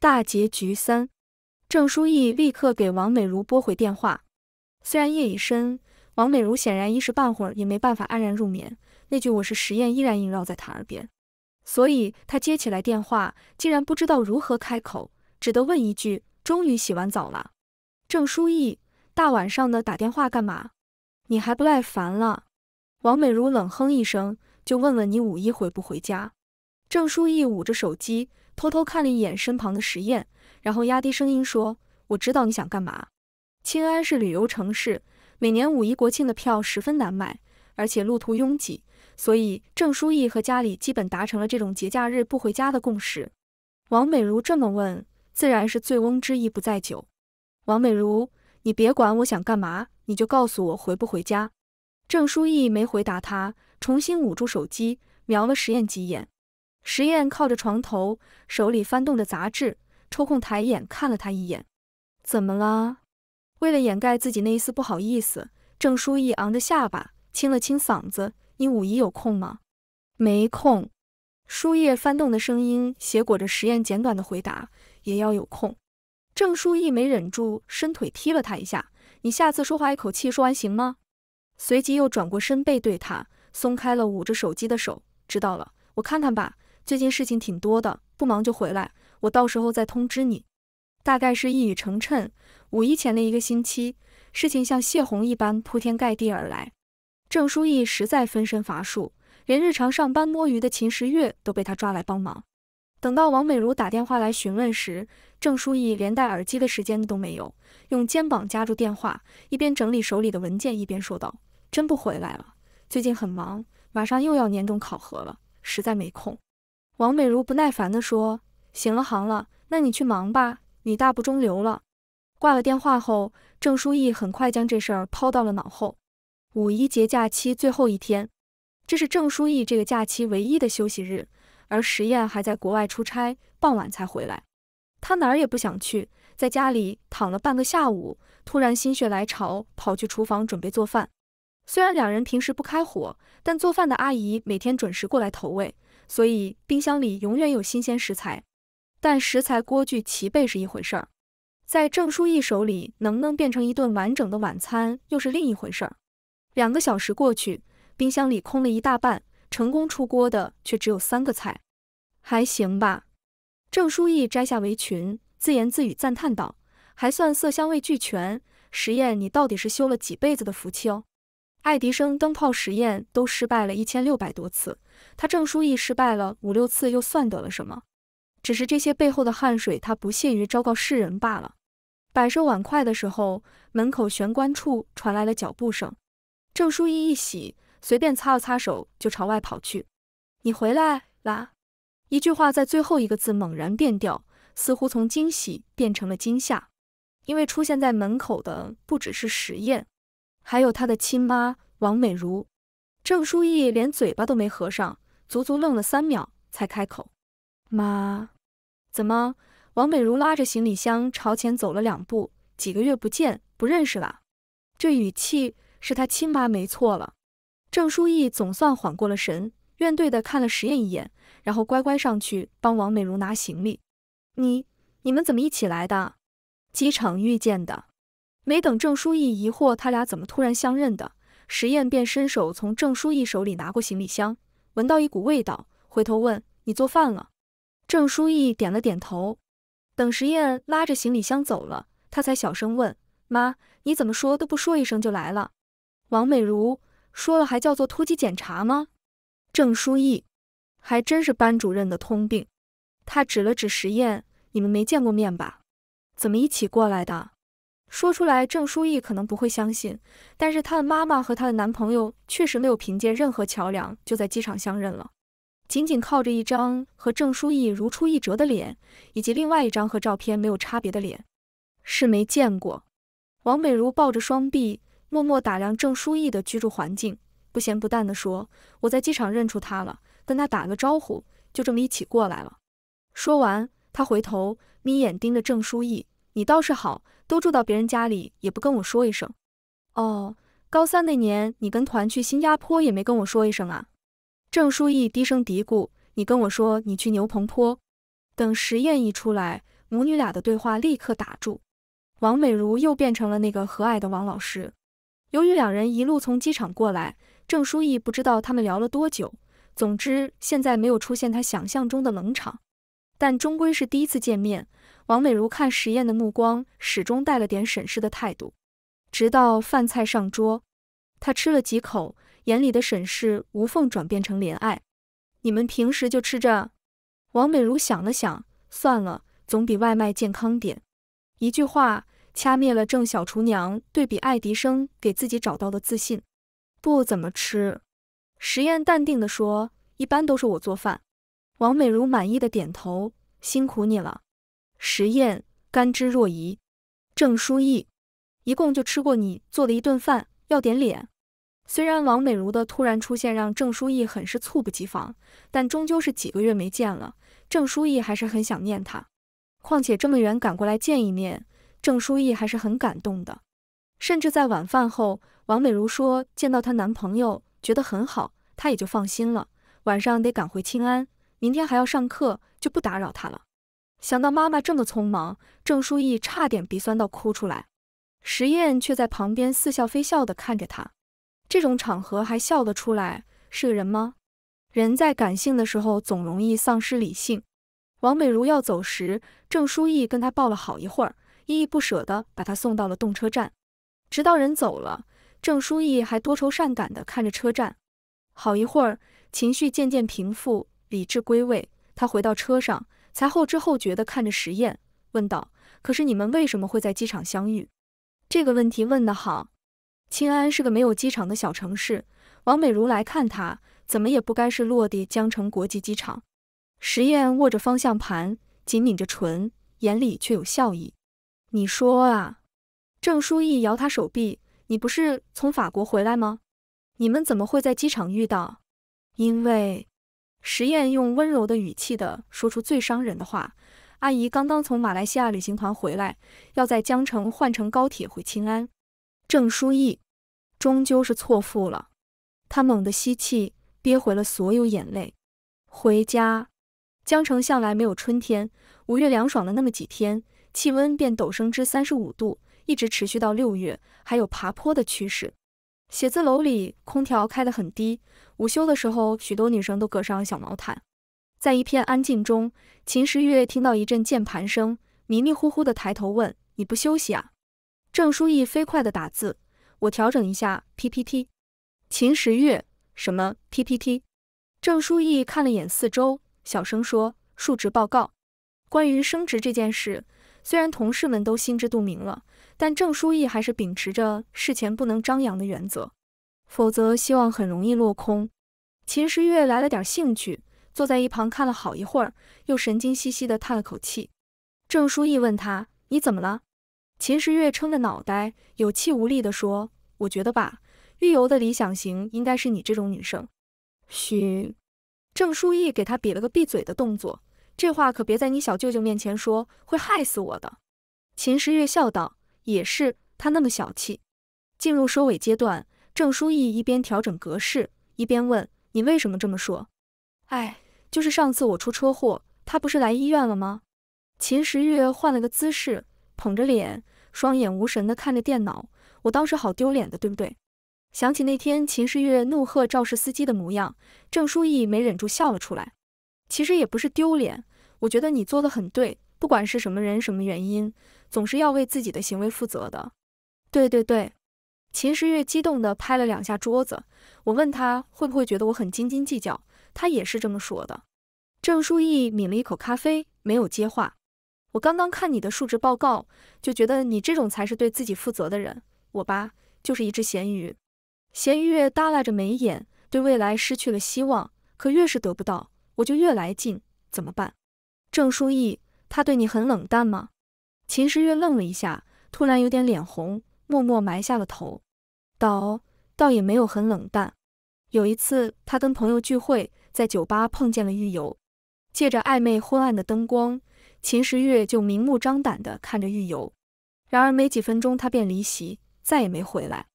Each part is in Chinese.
大结局三，郑书意立刻给王美如拨回电话。虽然夜已深，王美如显然一时半会儿也没办法安然入眠。那句我是实验依然萦绕在她耳边，所以她接起来电话，竟然不知道如何开口，只得问一句：“终于洗完澡了？”郑书意大晚上的打电话干嘛？你还不耐烦了？王美如冷哼一声，就问问你五一回不回家？郑书意捂着手机，偷偷看了一眼身旁的实验，然后压低声音说：“我知道你想干嘛。青安是旅游城市，每年五一、国庆的票十分难买，而且路途拥挤，所以郑书意和家里基本达成了这种节假日不回家的共识。”王美如这么问，自然是醉翁之意不在酒。王美如，你别管我想干嘛，你就告诉我回不回家。郑书意没回答他，重新捂住手机，瞄了实验几眼。实验靠着床头，手里翻动着杂志，抽空抬眼看了他一眼。怎么了？为了掩盖自己那一丝不好意思，郑书意昂着下巴，清了清嗓子。你五一有空吗？没空。书页翻动的声音挟裹着实验简短的回答。也要有空。郑书意没忍住，伸腿踢了他一下。你下次说话一口气说完行吗？随即又转过身背对他，松开了捂着手机的手。知道了，我看看吧。最近事情挺多的，不忙就回来，我到时候再通知你。大概是一语成谶，五一前的一个星期，事情像泄洪一般铺天盖地而来。郑书意实在分身乏术，连日常上班摸鱼的秦时月都被他抓来帮忙。等到王美如打电话来询问时，郑书意连戴耳机的时间都没有，用肩膀夹住电话，一边整理手里的文件，一边说道：“真不回来了，最近很忙，马上又要年终考核了，实在没空。”王美如不耐烦地说：“行了行了，那你去忙吧，你大不中留了。”挂了电话后，郑书意很快将这事儿抛到了脑后。五一节假期最后一天，这是郑书意这个假期唯一的休息日，而实验还在国外出差，傍晚才回来。他哪儿也不想去，在家里躺了半个下午，突然心血来潮跑去厨房准备做饭。虽然两人平时不开火，但做饭的阿姨每天准时过来投喂。所以冰箱里永远有新鲜食材，但食材锅具齐备是一回事儿，在郑书意手里能不能变成一顿完整的晚餐又是另一回事儿。两个小时过去，冰箱里空了一大半，成功出锅的却只有三个菜，还行吧？郑书意摘下围裙，自言自语赞叹道：“还算色香味俱全，实验你到底是修了几辈子的福气哦。”爱迪生灯泡实验都失败了一千六百多次，他郑书意失败了五六次，又算得了什么？只是这些背后的汗水，他不屑于昭告世人罢了。摆设碗筷的时候，门口玄关处传来了脚步声。郑书意一喜，随便擦了擦手就朝外跑去。你回来啦！一句话在最后一个字猛然变调，似乎从惊喜变成了惊吓，因为出现在门口的不只是实验。还有他的亲妈王美如。郑书意连嘴巴都没合上，足足愣了三秒才开口：“妈，怎么？”王美如拉着行李箱朝前走了两步，几个月不见，不认识了。这语气是他亲妈没错了。郑书意总算缓过了神，怨怼的看了石燕一眼，然后乖乖上去帮王美如拿行李。你你们怎么一起来的？机场遇见的。没等郑书意疑惑他俩怎么突然相认的，石燕便伸手从郑书意手里拿过行李箱，闻到一股味道，回头问：“你做饭了？”郑书意点了点头。等石燕拉着行李箱走了，他才小声问：“妈，你怎么说都不说一声就来了？”王美如说了还叫做突击检查吗？郑书意还真是班主任的通病。他指了指石燕：“你们没见过面吧？怎么一起过来的？”说出来，郑书意可能不会相信，但是她的妈妈和她的男朋友确实没有凭借任何桥梁就在机场相认了，仅仅靠着一张和郑书意如出一辙的脸，以及另外一张和照片没有差别的脸，是没见过。王美如抱着双臂，默默打量郑书意的居住环境，不咸不淡地说：“我在机场认出他了，跟他打个招呼，就这么一起过来了。”说完，她回头眯眼盯着郑书意：“你倒是好。”都住到别人家里也不跟我说一声。哦，高三那年你跟团去新加坡也没跟我说一声啊。郑书意低声嘀咕：“你跟我说你去牛棚坡。”等实验一出来，母女俩的对话立刻打住。王美如又变成了那个和蔼的王老师。由于两人一路从机场过来，郑书意不知道他们聊了多久。总之，现在没有出现他想象中的冷场，但终归是第一次见面。王美如看实验的目光始终带了点审视的态度，直到饭菜上桌，她吃了几口，眼里的审视无缝转变成怜爱。你们平时就吃这？王美如想了想，算了，总比外卖健康点。一句话掐灭了郑小厨娘对比爱迪生给自己找到的自信。不怎么吃，实验淡定的说，一般都是我做饭。王美如满意的点头，辛苦你了。实验，甘之若饴，郑书意，一共就吃过你做的一顿饭，要点脸。虽然王美如的突然出现让郑书意很是猝不及防，但终究是几个月没见了，郑书意还是很想念她。况且这么远赶过来见一面，郑书意还是很感动的。甚至在晚饭后，王美如说见到她男朋友觉得很好，她也就放心了。晚上得赶回清安，明天还要上课，就不打扰她了。想到妈妈这么匆忙，郑书意差点鼻酸到哭出来。石燕却在旁边似笑非笑地看着他，这种场合还笑得出来，是个人吗？人在感性的时候总容易丧失理性。王美如要走时，郑书意跟她抱了好一会儿，依依不舍地把她送到了动车站。直到人走了，郑书意还多愁善感地看着车站，好一会儿，情绪渐渐平复，理智归位，他回到车上。才后知后觉地看着石燕，问道：“可是你们为什么会在机场相遇？”这个问题问得好。青安是个没有机场的小城市，王美如来看他，怎么也不该是落地江城国际机场。石燕握着方向盘，紧抿着唇，眼里却有笑意。你说啊？郑书意摇他手臂：“你不是从法国回来吗？你们怎么会在机场遇到？”因为。石燕用温柔的语气的说出最伤人的话：“阿姨刚刚从马来西亚旅行团回来，要在江城换乘高铁回青安。”郑书意终究是错付了，他猛地吸气，憋回了所有眼泪。回家，江城向来没有春天，五月凉爽了那么几天，气温便陡升至三十五度，一直持续到六月，还有爬坡的趋势。写字楼里空调开得很低，午休的时候，许多女生都搁上小毛毯。在一片安静中，秦时月听到一阵键盘声，迷迷糊糊的抬头问：“你不休息啊？”郑书意飞快的打字：“我调整一下 PPT。”秦时月：“什么 PPT？” 郑书意看了眼四周，小声说：“述职报告，关于升职这件事，虽然同事们都心知肚明了。”但郑书意还是秉持着事前不能张扬的原则，否则希望很容易落空。秦时月来了点兴趣，坐在一旁看了好一会儿，又神经兮兮的叹了口气。郑书意问他：“你怎么了？”秦时月撑着脑袋，有气无力的说：“我觉得吧，玉游的理想型应该是你这种女生。”嘘，郑书意给他比了个闭嘴的动作，这话可别在你小舅舅面前说，会害死我的。秦时月笑道。也是，他那么小气。进入收尾阶段，郑书意一边调整格式，一边问：“你为什么这么说？”哎，就是上次我出车祸，他不是来医院了吗？秦时月换了个姿势，捧着脸，双眼无神地看着电脑。我当时好丢脸的，对不对？想起那天秦时月怒喝肇事司机的模样，郑书意没忍住笑了出来。其实也不是丢脸，我觉得你做的很对。不管是什么人、什么原因，总是要为自己的行为负责的。对对对，秦时月激动的拍了两下桌子。我问他会不会觉得我很斤斤计较，他也是这么说的。郑书意抿了一口咖啡，没有接话。我刚刚看你的述职报告，就觉得你这种才是对自己负责的人，我吧，就是一只咸鱼。咸鱼月耷拉着眉眼，对未来失去了希望。可越是得不到，我就越来劲，怎么办？郑书意。他对你很冷淡吗？秦时月愣了一下，突然有点脸红，默默埋下了头，倒倒也没有很冷淡。有一次，他跟朋友聚会，在酒吧碰见了玉游。借着暧昧昏暗的灯光，秦时月就明目张胆的看着玉游。然而没几分钟，他便离席，再也没回来。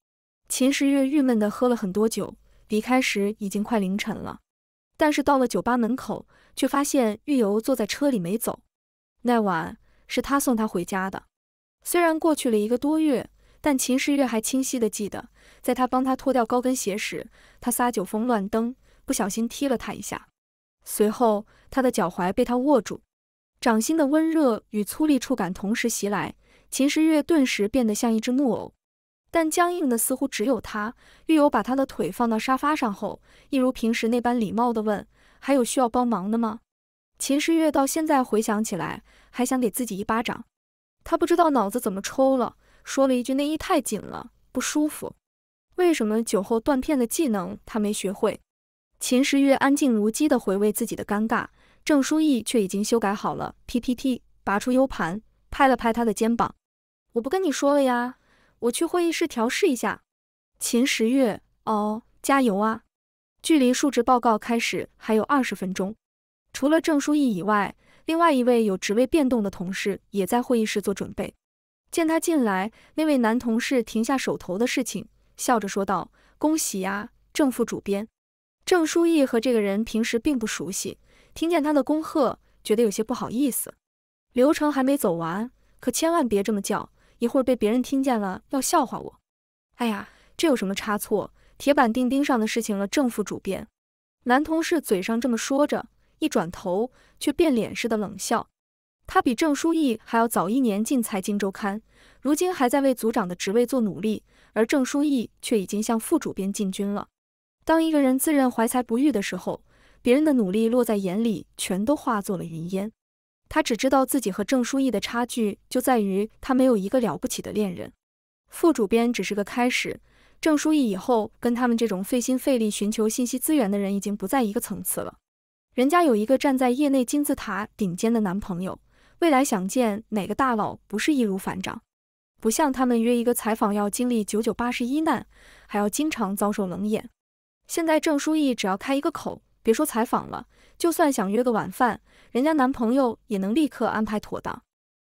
秦时月郁闷的喝了很多酒，离开时已经快凌晨了，但是到了酒吧门口，却发现玉游坐在车里没走。那晚是他送她回家的，虽然过去了一个多月，但秦时月还清晰的记得，在他帮他脱掉高跟鞋时，他撒酒疯乱蹬，不小心踢了他一下。随后，他的脚踝被他握住，掌心的温热与粗粝触感同时袭来，秦时月顿时变得像一只木偶，但僵硬的似乎只有他。狱友把他的腿放到沙发上后，一如平时那般礼貌的问：“还有需要帮忙的吗？”秦时月到现在回想起来，还想给自己一巴掌。他不知道脑子怎么抽了，说了一句内衣太紧了，不舒服。为什么酒后断片的技能他没学会？秦时月安静如鸡的回味自己的尴尬，郑书意却已经修改好了 PPT，拔出 U 盘，拍了拍他的肩膀：“我不跟你说了呀，我去会议室调试一下。”秦时月，哦，加油啊！距离述职报告开始还有二十分钟。除了郑书意以外，另外一位有职位变动的同事也在会议室做准备。见他进来，那位男同事停下手头的事情，笑着说道：“恭喜呀，正副主编。”郑书意和这个人平时并不熟悉，听见他的恭贺，觉得有些不好意思。流程还没走完，可千万别这么叫，一会儿被别人听见了要笑话我。哎呀，这有什么差错？铁板钉钉上的事情了，正副主编。男同事嘴上这么说着。一转头，却变脸似的冷笑。他比郑书意还要早一年进财经周刊，如今还在为组长的职位做努力，而郑书意却已经向副主编进军了。当一个人自认怀才不遇的时候，别人的努力落在眼里，全都化作了云烟。他只知道自己和郑书意的差距就在于他没有一个了不起的恋人。副主编只是个开始，郑书意以后跟他们这种费心费力寻求信息资源的人已经不在一个层次了。人家有一个站在业内金字塔顶尖的男朋友，未来想见哪个大佬不是易如反掌？不像他们约一个采访要经历九九八十一难，还要经常遭受冷眼。现在郑书意只要开一个口，别说采访了，就算想约个晚饭，人家男朋友也能立刻安排妥当。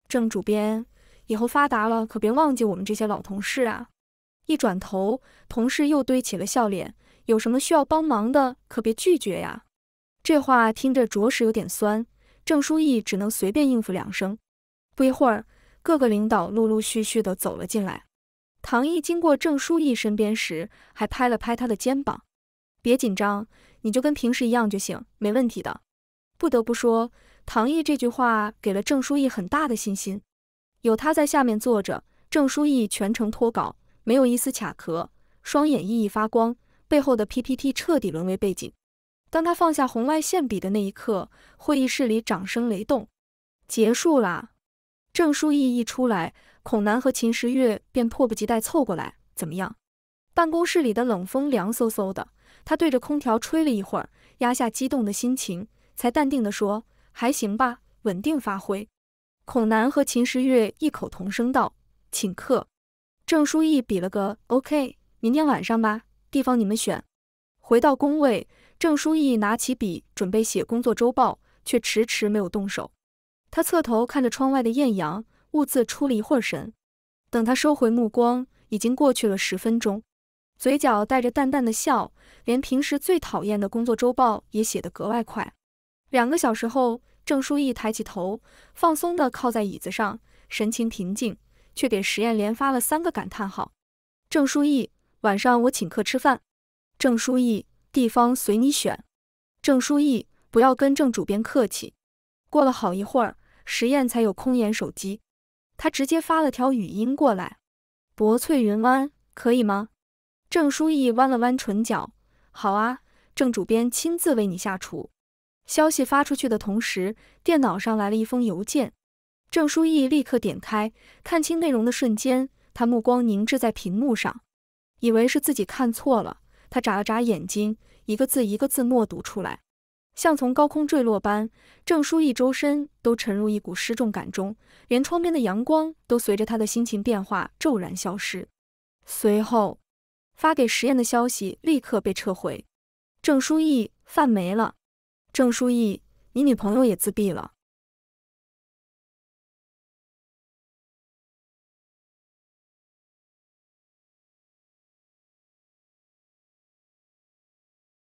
郑主编，以后发达了可别忘记我们这些老同事啊！一转头，同事又堆起了笑脸，有什么需要帮忙的可别拒绝呀。这话听着着实有点酸，郑书义只能随便应付两声。不一会儿，各个领导陆陆续续的走了进来。唐毅经过郑书义身边时，还拍了拍他的肩膀：“别紧张，你就跟平时一样就行，没问题的。”不得不说，唐毅这句话给了郑书义很大的信心。有他在下面坐着，郑书义全程脱稿，没有一丝卡壳，双眼熠熠发光，背后的 PPT 彻底沦为背景。当他放下红外线笔的那一刻，会议室里掌声雷动。结束啦！郑书意一出来，孔南和秦时月便迫不及待凑过来：“怎么样？”办公室里的冷风凉飕飕的，他对着空调吹了一会儿，压下激动的心情，才淡定地说：“还行吧，稳定发挥。”孔南和秦时月异口同声道：“请客。”郑书意比了个 OK：“ 明天晚上吧，地方你们选。”回到工位。郑书意拿起笔准备写工作周报，却迟迟没有动手。他侧头看着窗外的艳阳，兀自出了一会儿神。等他收回目光，已经过去了十分钟。嘴角带着淡淡的笑，连平时最讨厌的工作周报也写得格外快。两个小时后，郑书意抬起头，放松地靠在椅子上，神情平静，却给石验连发了三个感叹号。郑书意，晚上我请客吃饭。郑书意。地方随你选，郑书意，不要跟郑主编客气。过了好一会儿，石燕才有空眼手机，他直接发了条语音过来：“薄翠云湾可以吗？”郑书意弯了弯唇角：“好啊，郑主编亲自为你下厨。”消息发出去的同时，电脑上来了一封邮件，郑书意立刻点开，看清内容的瞬间，他目光凝滞在屏幕上，以为是自己看错了。他眨了眨眼睛，一个字一个字默读出来，像从高空坠落般。郑书意周身都沉入一股失重感中，连窗边的阳光都随着他的心情变化骤然消失。随后，发给石燕的消息立刻被撤回。郑书意饭没了。郑书意，你女朋友也自闭了。